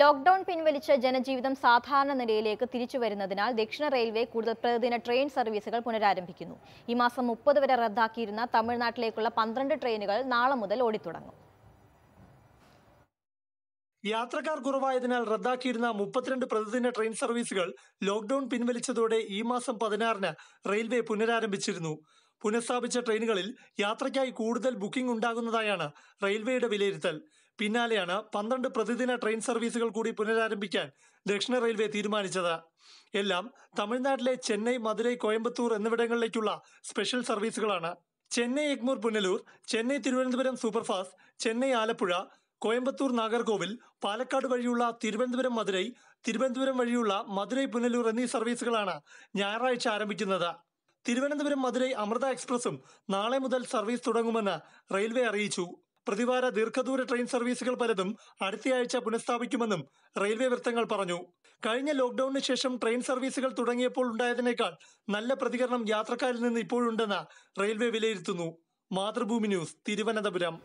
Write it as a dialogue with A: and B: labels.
A: lockdown പിൻവലിച്ച ജനജീവിതം സാധാരണ നിലയിലേക്ക് തിരിച്ചു വരുന്നതിനാൽ ദക്ഷിണ റെയിൽവേ കൂടുതൽ പ്രതിദിന ട്രെയിൻ സർവീസുകൾ പുനരാരംഭിക്കുന്നു ഈ മാസം മുപ്പത് വരെ റദ്ദാക്കിയിരുന്ന തമിഴ്നാട്ടിലേക്കുള്ള പന്ത്രണ്ട് ട്രെയിനുകൾ നാളെ മുതൽ ഓടിത്തുടങ്ങും
B: യാത്രക്കാർ കുറവായതിനാൽ റദ്ദാക്കിയിരുന്ന മുപ്പത്തിരണ്ട് പ്രതിദിന ട്രെയിൻ സർവീസുകൾ ലോക്ക്ഡൌൺ പിൻവലിച്ചതോടെ ഈ മാസം പതിനാറിന് റെയിൽവേ പുനരാരംഭിച്ചിരുന്നു പുനഃസ്ഥാപിച്ച ട്രെയിനുകളിൽ യാത്രയ്ക്കായി കൂടുതൽ ബുക്കിംഗ് ഉണ്ടാകുന്നതായാണ് റെയിൽവേയുടെ വിലയിരുത്തൽ പിന്നാലെയാണ് പന്ത്രണ്ട് പ്രതിദിന ട്രെയിൻ സർവീസുകൾ കൂടി പുനരാരംഭിക്കാൻ ദക്ഷിണ റെയിൽവേ തീരുമാനിച്ചത് എല്ലാം തമിഴ്നാട്ടിലെ ചെന്നൈ മധുരൈ കോയമ്പത്തൂർ എന്നിവിടങ്ങളിലേക്കുള്ള സ്പെഷ്യൽ സർവീസുകളാണ് ചെന്നൈ എഗ്മൂർ പുനലൂർ ചെന്നൈ തിരുവനന്തപുരം സൂപ്പർഫാസ്റ്റ് ചെന്നൈ ആലപ്പുഴ കോയമ്പത്തൂർ നാഗർകോവിൽ പാലക്കാട് വഴിയുള്ള തിരുവനന്തപുരം മധുരൈ തിരുവനന്തപുരം വഴിയുള്ള മധുരൈ പുനലൂർ എന്നീ സർവീസുകളാണ് ഞായറാഴ്ച ആരംഭിക്കുന്നത് തിരുവനന്തപുരം മധുരൈ അമൃത എക്സ്പ്രസും നാളെ മുതൽ സർവീസ് തുടങ്ങുമെന്ന് റെയിൽവേ അറിയിച്ചു പ്രതിവാര ദീർഘദൂര ട്രെയിൻ സർവീസുകൾ പലതും അടുത്തയാഴ്ച പുനഃസ്ഥാപിക്കുമെന്നും റെയിൽവേ വൃത്തങ്ങൾ പറഞ്ഞു കഴിഞ്ഞ ലോക്ഡൌണിന് ശേഷം ട്രെയിൻ സർവീസുകൾ തുടങ്ങിയപ്പോൾ ഉണ്ടായതിനേക്കാൾ നല്ല പ്രതികരണം യാത്രക്കാരിൽ നിന്ന് ഇപ്പോഴുണ്ടെന്ന് റെയിൽവേ വിലയിരുത്തുന്നു മാതൃഭൂമി ന്യൂസ് തിരുവനന്തപുരം